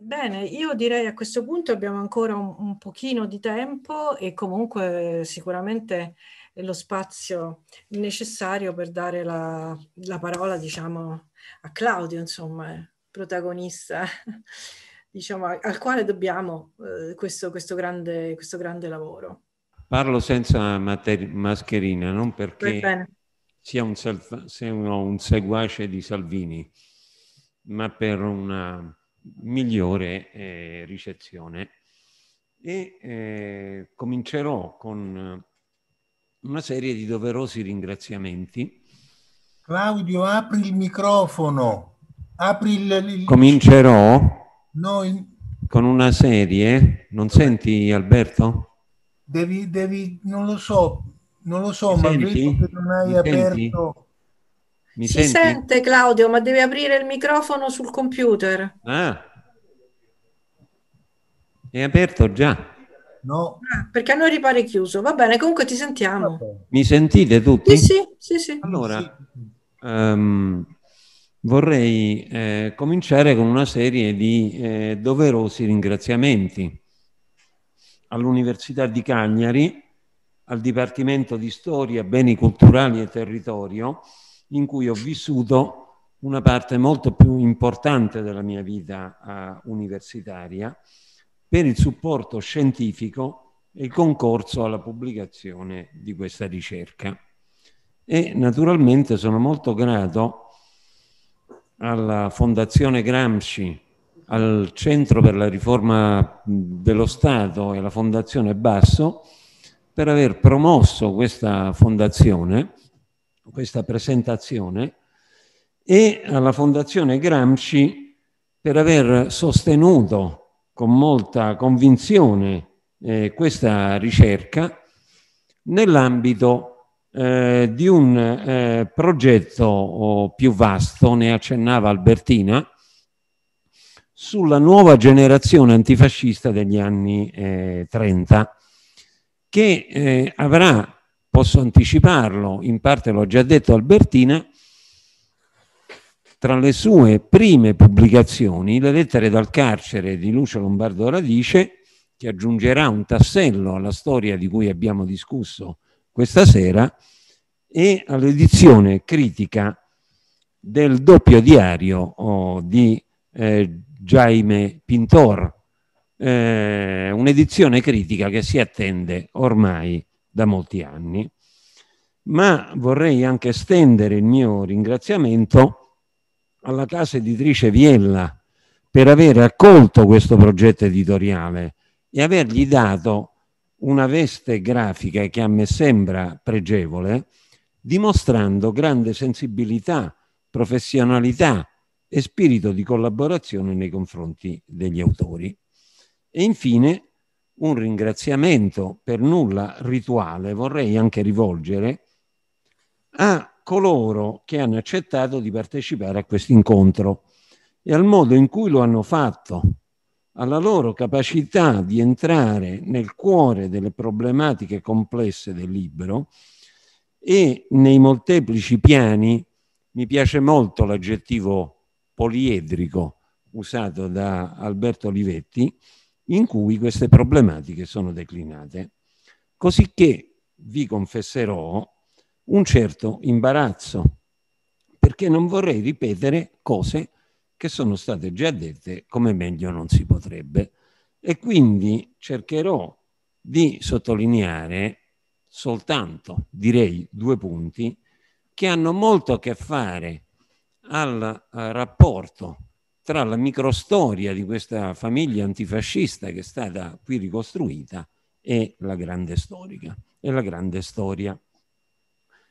Bene, io direi a questo punto abbiamo ancora un, un pochino di tempo e comunque sicuramente lo spazio necessario per dare la, la parola diciamo, a Claudio, insomma, eh, protagonista, diciamo, al quale dobbiamo eh, questo, questo, grande, questo, grande, lavoro. Parlo senza mater- mascherina, non perché sia un, sal- un seguace di Salvini, ma per una migliore eh, ricezione. E eh, comincerò con eh, una serie di doverosi ringraziamenti. Claudio, apri il microfono. Apri il... il... Comincerò no, in... con una serie. Non senti Alberto? Devi, devi, non lo so, non lo so, Mi ma senti? vedo che non hai Mi aperto. Senti? Mi si senti? sente Claudio, ma devi aprire il microfono sul computer. Ah. È aperto già. No. Ah, perché a noi ripare chiuso. Va bene, comunque ti sentiamo. Mi sentite tutti? Sì, sì, sì. sì. Allora, um, vorrei eh, cominciare con una serie di eh, doverosi ringraziamenti all'Università di Cagliari, al Dipartimento di Storia, Beni Culturali e Territorio, in cui ho vissuto una parte molto più importante della mia vita uh, universitaria per il supporto scientifico e il concorso alla pubblicazione di questa ricerca. E naturalmente sono molto grato alla Fondazione Gramsci, al Centro per la Riforma dello Stato e alla Fondazione Basso per aver promosso questa fondazione questa presentazione e alla Fondazione Gramsci per aver sostenuto con molta convinzione eh, questa ricerca nell'ambito eh, di un eh, progetto oh, più vasto, ne accennava Albertina, sulla nuova generazione antifascista degli anni 30, eh, che eh, avrà posso anticiparlo, in parte l'ho già detto Albertina, tra le sue prime pubblicazioni, le lettere dal carcere di Lucio Lombardo Radice, che aggiungerà un tassello alla storia di cui abbiamo discusso questa sera, e all'edizione critica del doppio diario oh, di eh, Jaime Pintor, eh, un'edizione critica che si attende ormai da molti anni, ma vorrei anche estendere il mio ringraziamento alla casa editrice Viella per aver accolto questo progetto editoriale e avergli dato una veste grafica che a me sembra pregevole, dimostrando grande sensibilità, professionalità e spirito di collaborazione nei confronti degli autori. E infine un ringraziamento per nulla rituale vorrei anche rivolgere a coloro che hanno accettato di partecipare a questo incontro e al modo in cui lo hanno fatto, alla loro capacità di entrare nel cuore delle problematiche complesse del libro e nei molteplici piani, mi piace molto l'aggettivo poliedrico usato da Alberto Olivetti, in cui queste problematiche sono declinate. Cosicché vi confesserò un certo imbarazzo, perché non vorrei ripetere cose che sono state già dette come meglio non si potrebbe e quindi cercherò di sottolineare soltanto, direi, due punti che hanno molto a che fare al eh, rapporto tra la microstoria di questa famiglia antifascista che è stata qui ricostruita e la grande storica, e la grande storia.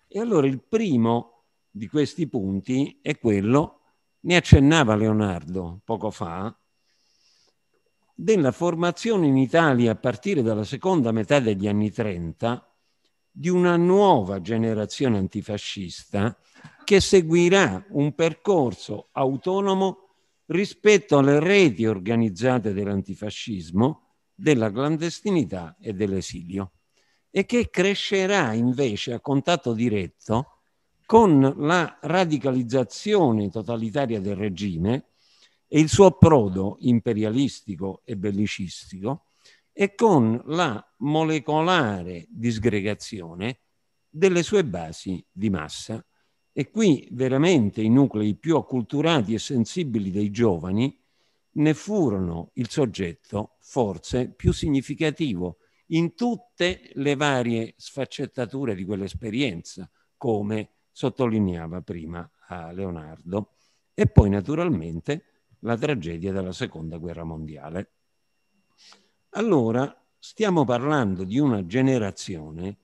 E allora il primo di questi punti è quello, ne accennava Leonardo poco fa, della formazione in Italia a partire dalla seconda metà degli anni 30 di una nuova generazione antifascista che seguirà un percorso autonomo rispetto alle reti organizzate dell'antifascismo, della clandestinità e dell'esilio e che crescerà invece a contatto diretto con la radicalizzazione totalitaria del regime e il suo approdo imperialistico e bellicistico e con la molecolare disgregazione delle sue basi di massa e qui veramente i nuclei più acculturati e sensibili dei giovani ne furono il soggetto forse più significativo in tutte le varie sfaccettature di quell'esperienza, come sottolineava prima ah, Leonardo, e poi naturalmente la tragedia della Seconda Guerra Mondiale. Allora, stiamo parlando di una generazione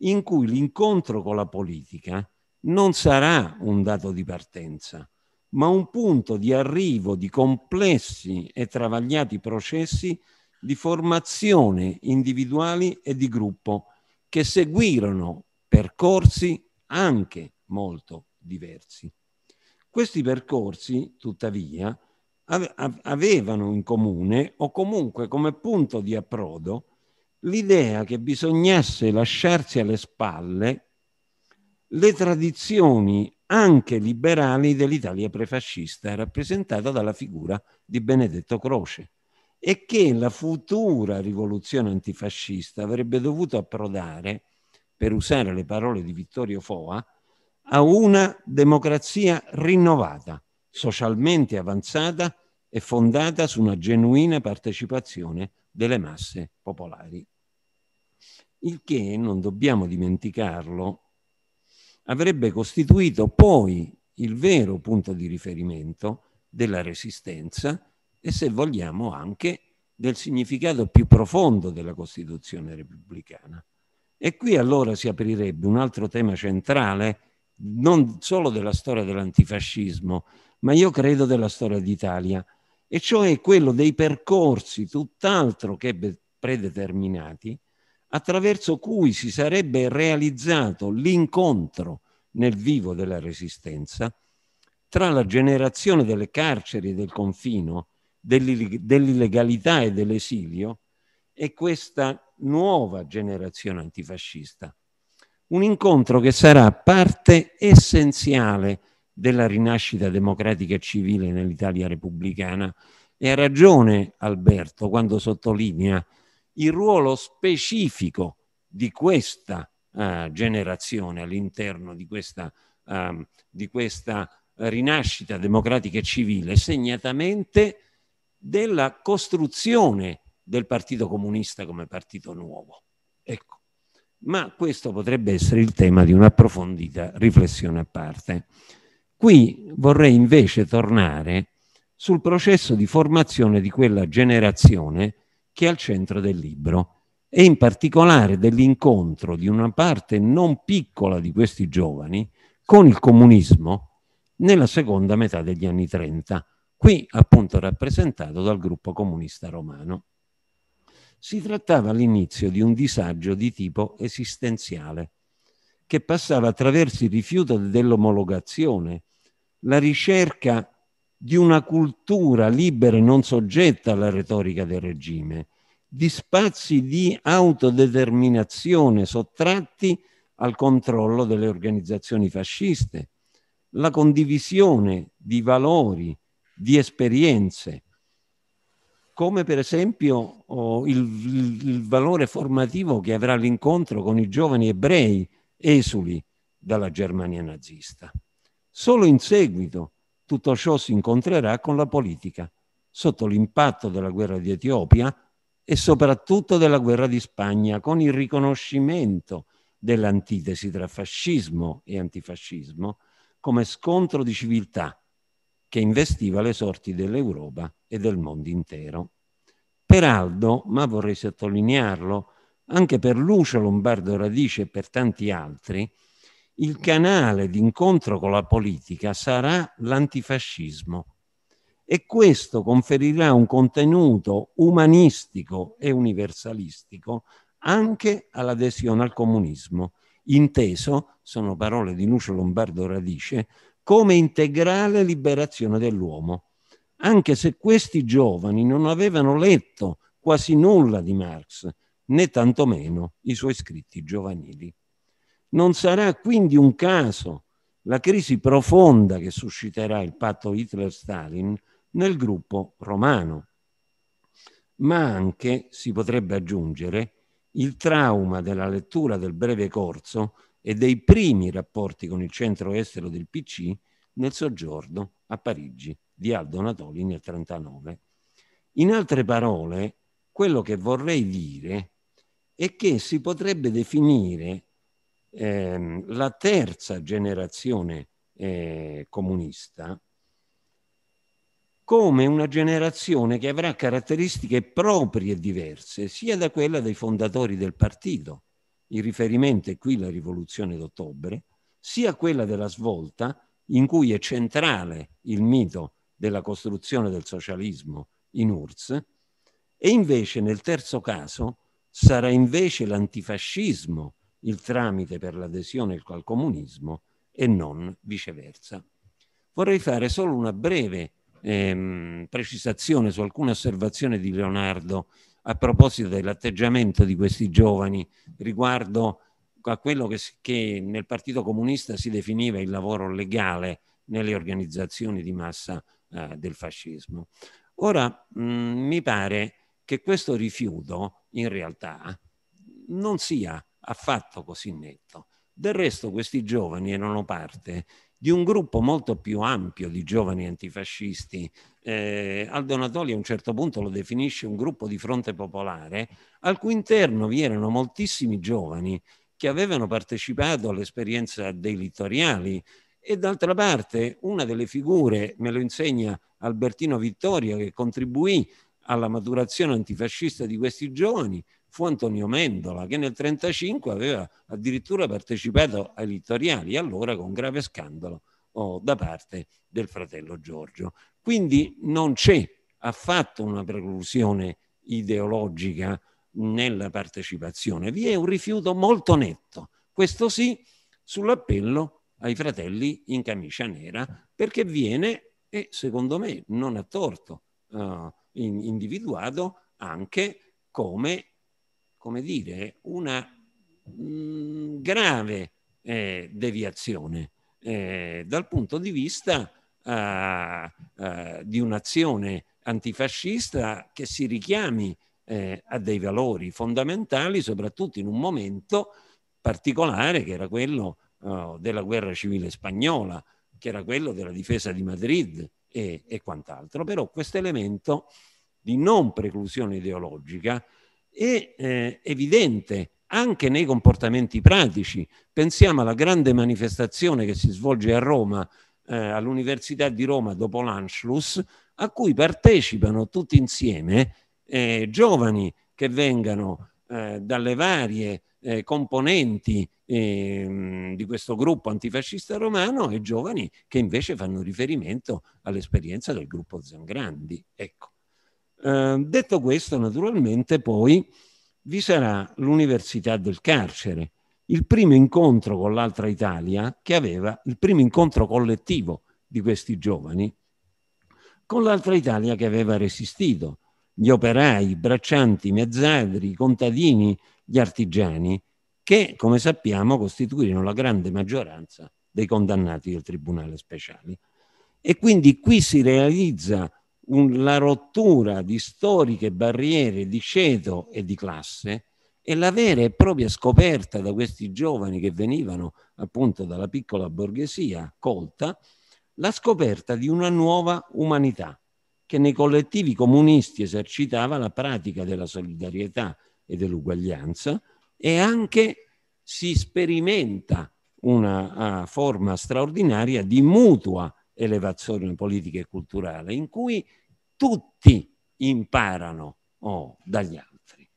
in cui l'incontro con la politica non sarà un dato di partenza, ma un punto di arrivo di complessi e travagliati processi di formazione individuali e di gruppo che seguirono percorsi anche molto diversi. Questi percorsi, tuttavia, avevano in comune o comunque come punto di approdo l'idea che bisognasse lasciarsi alle spalle le tradizioni anche liberali dell'Italia prefascista, rappresentata dalla figura di Benedetto Croce, e che la futura rivoluzione antifascista avrebbe dovuto approdare, per usare le parole di Vittorio Foa, a una democrazia rinnovata, socialmente avanzata e fondata su una genuina partecipazione delle masse popolari. Il che, non dobbiamo dimenticarlo, avrebbe costituito poi il vero punto di riferimento della resistenza e se vogliamo anche del significato più profondo della Costituzione repubblicana. E qui allora si aprirebbe un altro tema centrale, non solo della storia dell'antifascismo, ma io credo della storia d'Italia, e cioè quello dei percorsi tutt'altro che predeterminati attraverso cui si sarebbe realizzato l'incontro nel vivo della resistenza tra la generazione delle carceri e del confino, dell'illegalità e dell'esilio e questa nuova generazione antifascista. Un incontro che sarà parte essenziale della rinascita democratica e civile nell'Italia repubblicana. E ha ragione Alberto quando sottolinea il ruolo specifico di questa uh, generazione all'interno di questa, um, di questa rinascita democratica e civile, segnatamente della costruzione del Partito Comunista come partito nuovo. Ecco. Ma questo potrebbe essere il tema di un'approfondita riflessione a parte. Qui vorrei invece tornare sul processo di formazione di quella generazione che è al centro del libro e in particolare dell'incontro di una parte non piccola di questi giovani con il comunismo nella seconda metà degli anni 30, qui appunto rappresentato dal gruppo comunista romano. Si trattava all'inizio di un disagio di tipo esistenziale che passava attraverso il rifiuto dell'omologazione, la ricerca di una cultura libera e non soggetta alla retorica del regime, di spazi di autodeterminazione sottratti al controllo delle organizzazioni fasciste, la condivisione di valori, di esperienze, come per esempio oh, il, il, valore formativo che avrà l'incontro con i giovani ebrei esuli dalla Germania nazista. Solo in seguito tutto ciò si incontrerà con la politica, sotto l'impatto della guerra di Etiopia e soprattutto della guerra di Spagna, con il riconoscimento dell'antitesi tra fascismo e antifascismo come scontro di civiltà che investiva le sorti dell'Europa e del mondo intero. Peraldo, ma vorrei sottolinearlo, anche per Lucio Lombardo Radice e per tanti altri, il canale d'incontro con la politica sarà l'antifascismo e questo conferirà un contenuto umanistico e universalistico anche all'adesione al comunismo, inteso, sono parole di Lucio Lombardo Radice, come integrale liberazione dell'uomo, anche se questi giovani non avevano letto quasi nulla di Marx, né tantomeno i suoi scritti giovanili. Non sarà quindi un caso la crisi profonda che susciterà il patto Hitler-Stalin nel gruppo romano, ma anche, si potrebbe aggiungere, il trauma della lettura del breve corso e dei primi rapporti con il centro estero del PC nel soggiorno a Parigi di Aldo Natoli nel 1939. In altre parole, quello che vorrei dire è che si potrebbe definire ehm, la terza generazione eh, comunista come una generazione che avrà caratteristiche proprie diverse sia da quella dei fondatori del partito, il riferimento è qui la rivoluzione d'ottobre, sia quella della svolta in cui è centrale il mito della costruzione del socialismo in URSS e invece nel terzo caso sarà invece l'antifascismo il tramite per l'adesione al comunismo e non viceversa. Vorrei fare solo una breve ehm, precisazione su alcune osservazioni di Leonardo a proposito dell'atteggiamento di questi giovani riguardo a quello che, che nel Partito Comunista si definiva il lavoro legale nelle organizzazioni di massa eh, del fascismo. Ora, mh, mm, mi pare che questo rifiuto in realtà non sia affatto così netto. Del resto questi giovani erano parte di un gruppo molto più ampio di giovani antifascisti. Eh, Aldo Natoli a un certo punto lo definisce un gruppo di fronte popolare, al cui interno vi erano moltissimi giovani che avevano partecipato all'esperienza dei littoriali e d'altra parte una delle figure, me lo insegna Albertino Vittorio, che contribuì alla maturazione antifascista di questi giovani, fu Antonio Mendola che nel 1935 aveva addirittura partecipato ai vittoriali allora con grave scandalo oh, da parte del fratello Giorgio. Quindi non c'è affatto una preclusione ideologica nella partecipazione, vi è un rifiuto molto netto, questo sì, sull'appello ai fratelli in camicia nera, perché viene, e secondo me non a torto, eh, individuato anche come come dire, una mm, grave eh, deviazione eh, dal punto di vista eh, eh di un'azione antifascista che si richiami eh, a dei valori fondamentali, soprattutto in un momento particolare che era quello oh, della guerra civile spagnola, che era quello della difesa di Madrid e, e quant'altro. Però questo elemento di non preclusione ideologica è eh, evidente anche nei comportamenti pratici. Pensiamo alla grande manifestazione che si svolge a Roma, eh, all'Università di Roma dopo l'Anschluss, a cui partecipano tutti insieme eh, giovani che vengano eh, dalle varie eh, componenti eh, di questo gruppo antifascista romano e giovani che invece fanno riferimento all'esperienza del gruppo Zangrandi. Ecco. Ehm, detto questo, naturalmente poi vi sarà l'Università del Carcere, il primo incontro con l'altra Italia che aveva il primo incontro collettivo di questi giovani con l'altra Italia che aveva resistito, gli operai, i braccianti, i mezzadri, i contadini, gli artigiani, che come sappiamo costituirono la grande maggioranza dei condannati del Tribunale Speciale. E quindi qui si realizza un, la rottura di storiche barriere di ceto e di classe e la vera e propria scoperta da questi giovani che venivano appunto dalla piccola borghesia colta, la scoperta di una nuova umanità che nei collettivi comunisti esercitava la pratica della solidarietà e dell'uguaglianza e anche si sperimenta una uh, forma straordinaria di mutua elevazione politica e culturale, in cui tutti imparano oh, dagli altri.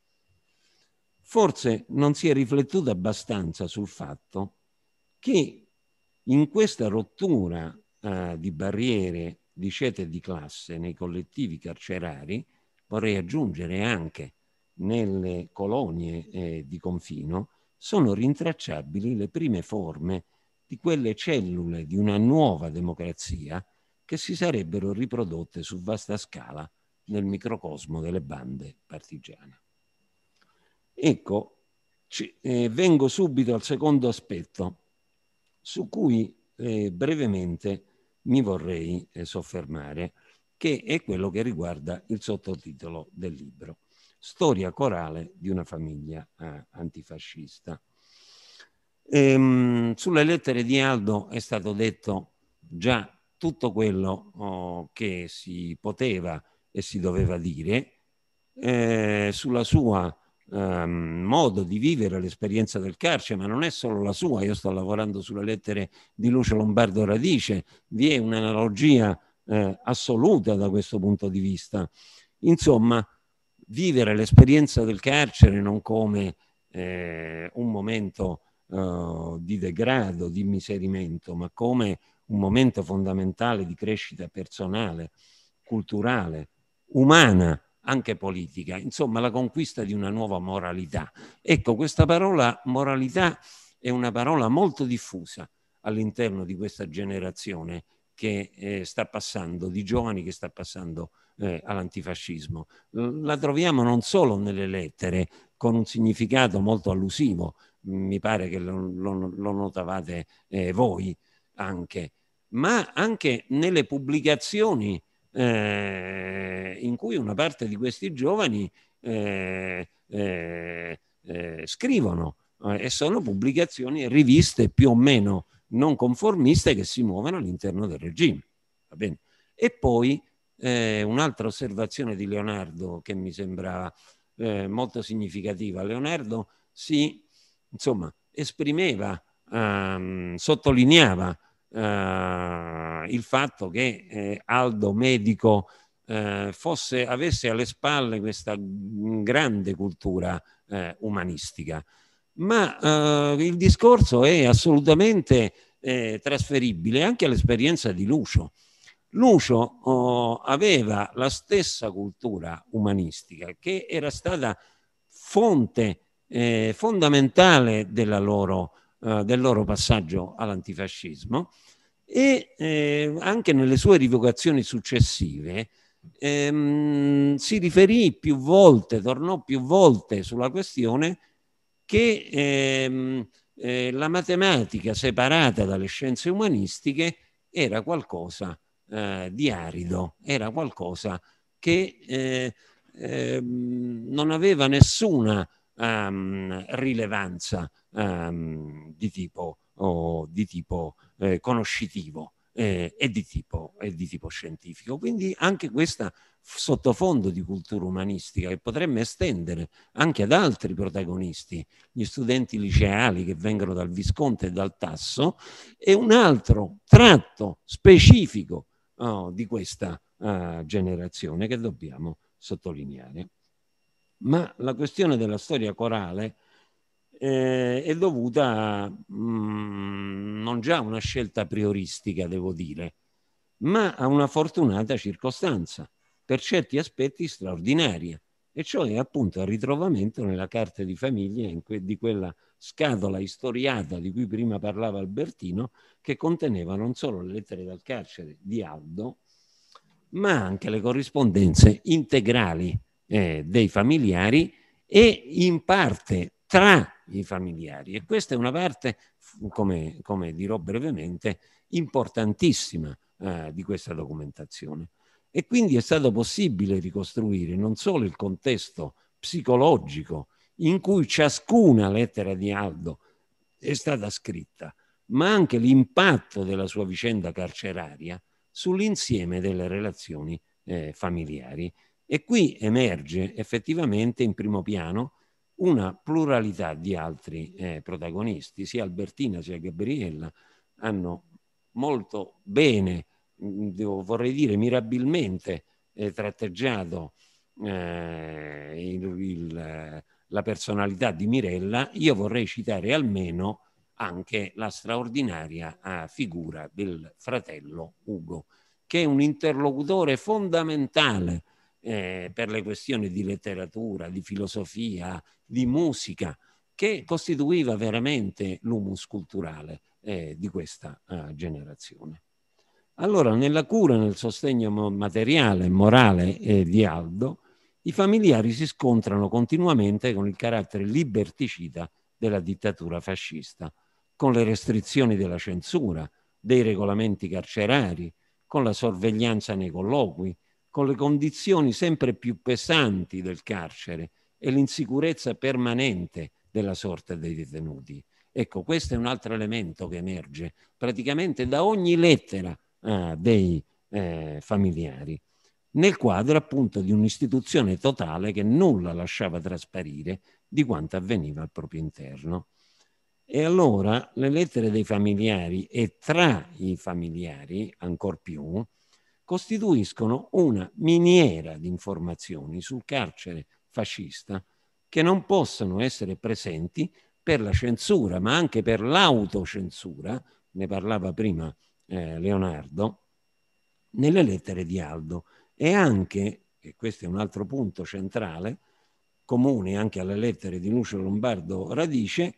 Forse non si è riflettuto abbastanza sul fatto che in questa rottura eh, di barriere, di scelte e di classe nei collettivi carcerari, vorrei aggiungere anche nelle colonie eh, di confino, sono rintracciabili le prime forme di quelle cellule di una nuova democrazia che si sarebbero riprodotte su vasta scala nel microcosmo delle bande partigiane. Ecco, ci, eh, vengo subito al secondo aspetto su cui eh, brevemente mi vorrei eh, soffermare, che è quello che riguarda il sottotitolo del libro, Storia corale di una famiglia eh, antifascista. Ehm, sulle lettere di Aldo è stato detto già tutto quello oh, che si poteva e si doveva dire eh, sulla sua ehm, modo di vivere l'esperienza del carcere, ma non è solo la sua, io sto lavorando sulle lettere di Lucio Lombardo Radice, vi è un'analogia eh, assoluta da questo punto di vista. Insomma, vivere l'esperienza del carcere non come eh, un momento eh, di degrado, di miserimento, ma come un momento fondamentale di crescita personale, culturale, umana, anche politica, insomma la conquista di una nuova moralità. Ecco, questa parola moralità è una parola molto diffusa all'interno di questa generazione che eh, sta passando, di giovani che sta passando eh, all'antifascismo. La troviamo non solo nelle lettere, con un significato molto allusivo mi pare che lo, lo, lo notavate eh, voi anche, ma anche nelle pubblicazioni eh, in cui una parte di questi giovani eh, eh, eh scrivono eh, e sono pubblicazioni e riviste più o meno non conformiste che si muovono all'interno del regime. E poi un'altra osservazione di Leonardo che mi sembrava molto significativa. Leonardo si insomma, esprimeva, ehm, sottolineava eh, il fatto che eh, Aldo Medico eh, fosse, avesse alle spalle questa grande cultura eh, umanistica. Ma eh, il discorso è assolutamente eh, trasferibile anche all'esperienza di Lucio. Lucio oh, aveva la stessa cultura umanistica che era stata fonte eh, fondamentale loro, eh, del loro passaggio all'antifascismo e eh, anche nelle sue rivocazioni successive ehm, si riferì più volte, tornò più volte sulla questione che ehm, eh, la matematica separata dalle scienze umanistiche era qualcosa eh, di arido, era qualcosa che eh, ehm, non aveva nessuna um, rilevanza um, di tipo, oh, di tipo eh, conoscitivo eh, e, di tipo, e di tipo scientifico. Quindi anche questo sottofondo di cultura umanistica che potremmo estendere anche ad altri protagonisti, gli studenti liceali che vengono dal Visconte e dal Tasso, è un altro tratto specifico oh, di questa uh, generazione che dobbiamo sottolineare ma la questione della storia corale eh, è dovuta a, mh, mm, non già a una scelta prioristica, devo dire, ma a una fortunata circostanza, per certi aspetti straordinaria, e cioè appunto al ritrovamento nella carta di famiglia que- di quella scatola istoriata di cui prima parlava Albertino, che conteneva non solo le lettere dal carcere di Aldo, ma anche le corrispondenze integrali eh, dei familiari e in parte tra i familiari. E questa è una parte, come, come dirò brevemente, importantissima eh, di questa documentazione. E quindi è stato possibile ricostruire non solo il contesto psicologico in cui ciascuna lettera di Aldo è stata scritta, ma anche l'impatto della sua vicenda carceraria sull'insieme delle relazioni eh, familiari e qui emerge effettivamente in primo piano una pluralità di altri eh, protagonisti, sia Albertina sia Gabriella hanno molto bene, mm, devo, vorrei dire mirabilmente, eh, tratteggiato eh, il, il, la personalità di Mirella, io vorrei citare almeno anche la straordinaria eh, figura del fratello Ugo, che è un interlocutore fondamentale eh, per le questioni di letteratura, di filosofia, di musica, che costituiva veramente l'humus culturale eh, di questa eh, generazione. Allora, nella cura e nel sostegno materiale e morale eh, di Aldo, i familiari si scontrano continuamente con il carattere liberticida della dittatura fascista, con le restrizioni della censura, dei regolamenti carcerari, con la sorveglianza nei colloqui, con le condizioni sempre più pesanti del carcere e l'insicurezza permanente della sorte dei detenuti. Ecco, questo è un altro elemento che emerge praticamente da ogni lettera ah, dei eh, familiari, nel quadro appunto di un'istituzione totale che nulla lasciava trasparire di quanto avveniva al proprio interno. E allora le lettere dei familiari e tra i familiari, ancor più, costituiscono una miniera di informazioni sul carcere fascista che non possono essere presenti per la censura, ma anche per l'autocensura, ne parlava prima eh, Leonardo, nelle lettere di Aldo e anche, e questo è un altro punto centrale, comune anche alle lettere di Lucio Lombardo Radice,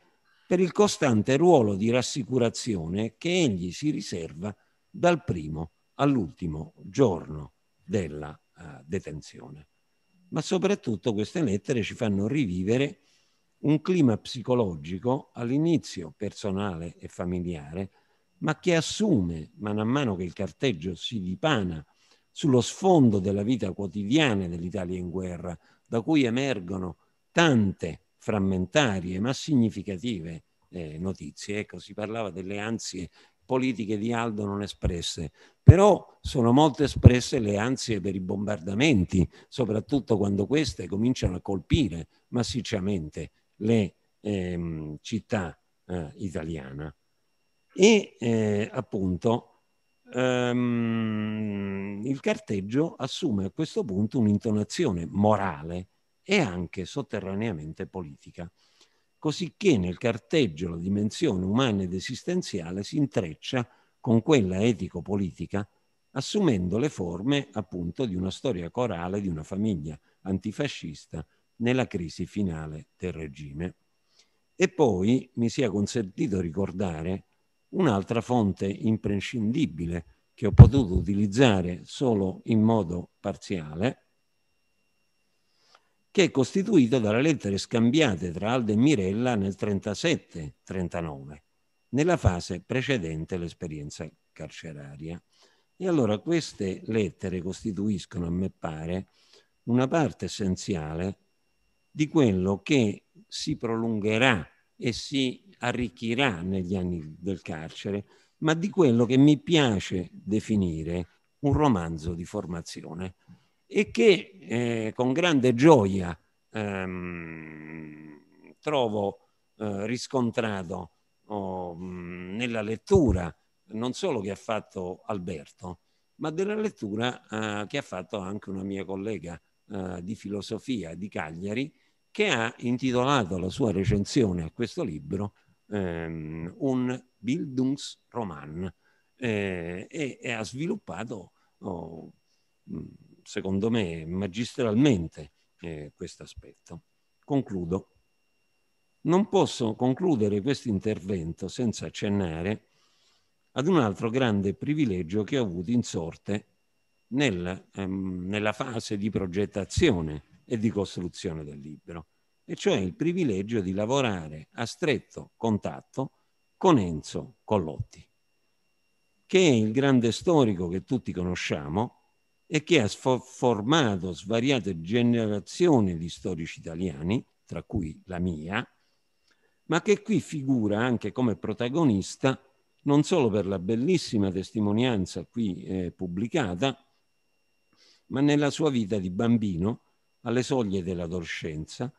per il costante ruolo di rassicurazione che egli si riserva dal primo all'ultimo giorno della uh, detenzione. Ma soprattutto queste lettere ci fanno rivivere un clima psicologico all'inizio personale e familiare, ma che assume, man mano che il carteggio si dipana sullo sfondo della vita quotidiana dell'Italia in guerra, da cui emergono tante frammentarie ma significative eh, notizie. Ecco, si parlava delle ansie politiche di Aldo non espresse, però sono molto espresse le ansie per i bombardamenti, soprattutto quando queste cominciano a colpire massicciamente le ehm, città eh, italiane. E eh, appunto ehm, il carteggio assume a questo punto un'intonazione morale e anche sotterraneamente politica cosicché nel carteggio la dimensione umana ed esistenziale si intreccia con quella etico-politica, assumendo le forme appunto di una storia corale di una famiglia antifascista nella crisi finale del regime. E poi mi sia consentito ricordare un'altra fonte imprescindibile che ho potuto utilizzare solo in modo parziale, che è costituito dalle lettere scambiate tra Aldo e Mirella nel 37-39, nella fase precedente l'esperienza carceraria. E allora queste lettere costituiscono, a me pare, una parte essenziale di quello che si prolungherà e si arricchirà negli anni del carcere, ma di quello che mi piace definire un romanzo di formazione e che eh, con grande gioia ehm, trovo eh, riscontrato oh, nella lettura non solo che ha fatto Alberto, ma della lettura eh, che ha fatto anche una mia collega eh, di filosofia di Cagliari, che ha intitolato la sua recensione a questo libro ehm, un Bildungsroman eh, e, e, ha sviluppato oh, secondo me, magistralmente eh, questo aspetto. Concludo. Non posso concludere questo intervento senza accennare ad un altro grande privilegio che ho avuto in sorte nel, ehm, nella fase di progettazione e di costruzione del libro, e cioè il privilegio di lavorare a stretto contatto con Enzo Collotti, che è il grande storico che tutti conosciamo, e che ha formato svariate generazioni di storici italiani, tra cui la mia, ma che qui figura anche come protagonista non solo per la bellissima testimonianza qui eh, pubblicata, ma nella sua vita di bambino alle soglie dell'adolescenza,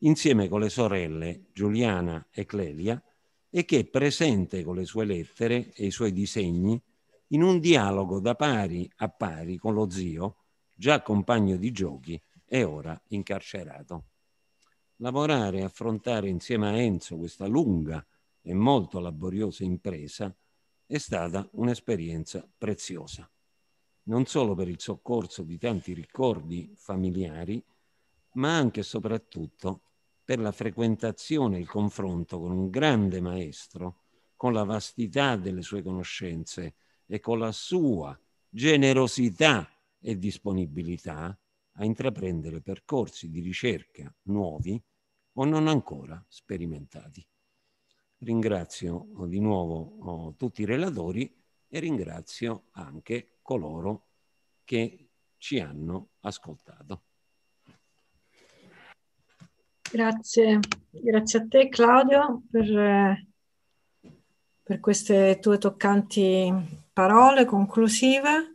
insieme con le sorelle Giuliana e Clelia, e che è presente con le sue lettere e i suoi disegni in un dialogo da pari a pari con lo zio, già compagno di giochi e ora incarcerato. Lavorare e affrontare insieme a Enzo questa lunga e molto laboriosa impresa è stata un'esperienza preziosa, non solo per il soccorso di tanti ricordi familiari, ma anche e soprattutto per la frequentazione e il confronto con un grande maestro, con la vastità delle sue conoscenze e con la sua generosità e disponibilità a intraprendere percorsi di ricerca nuovi o non ancora sperimentati. Ringrazio oh, di nuovo oh, tutti i relatori e ringrazio anche coloro che ci hanno ascoltato. Grazie, grazie a te Claudio per, eh, per queste tue toccanti parole conclusive.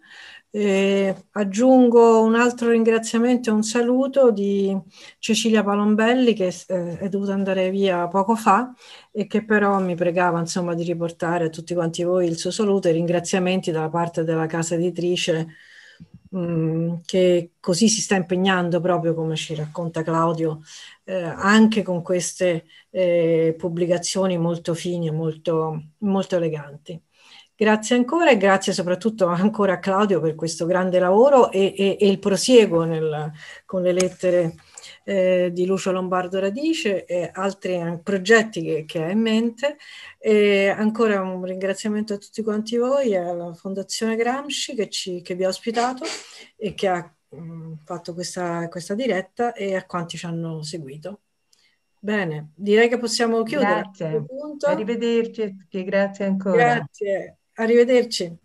Eh, aggiungo un altro ringraziamento e un saluto di Cecilia Palombelli che eh, è dovuta andare via poco fa e che però mi pregava insomma, di riportare a tutti quanti voi il suo saluto e ringraziamenti dalla parte della casa editrice mm, che così si sta impegnando proprio come ci racconta Claudio eh, anche con queste eh, pubblicazioni molto fini e molto, molto eleganti. Grazie ancora e grazie soprattutto ancora a Claudio per questo grande lavoro e, e, e il prosieguo nel, con le lettere eh, di Lucio Lombardo Radice e altri eh, progetti che, che ha in mente. E ancora un ringraziamento a tutti quanti voi e alla Fondazione Gramsci che, ci, che vi ha ospitato e che ha mh, mm, fatto questa, questa diretta e a quanti ci hanno seguito. Bene, direi che possiamo chiudere. Grazie. A Arrivederci e grazie ancora. Grazie. Arrivederci.